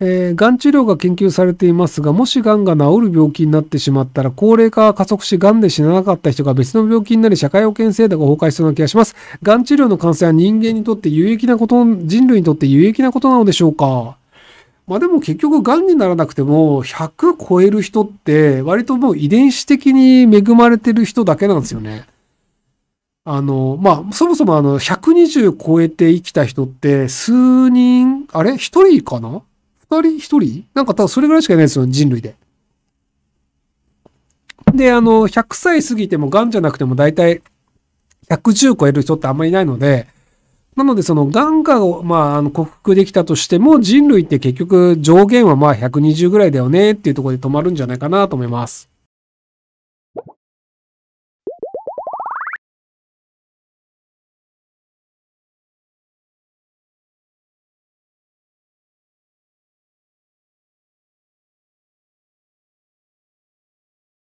えー、がん治療が研究されていますが、もしがんが治る病気になってしまったら、高齢化が加速し、がんで死ななかった人が別の病気になり、社会保険制度が崩壊しそうな気がします。がん治療の感染は人間にとって有益なこと、人類にとって有益なことなのでしょうかまあでも結局がんにならなくても、100超える人って、割ともう遺伝子的に恵まれてる人だけなんですよね。あの、まあ、そもそもあの、120超えて生きた人って、数人、あれ一人かな二人一人なんか多分それぐらいしかいないですよ、人類で。で、あの、100歳過ぎても癌じゃなくても大体110超える人ってあんまりいないので、なのでその癌が、まあ、あの、克服できたとしても人類って結局上限はまあ120ぐらいだよねっていうところで止まるんじゃないかなと思います。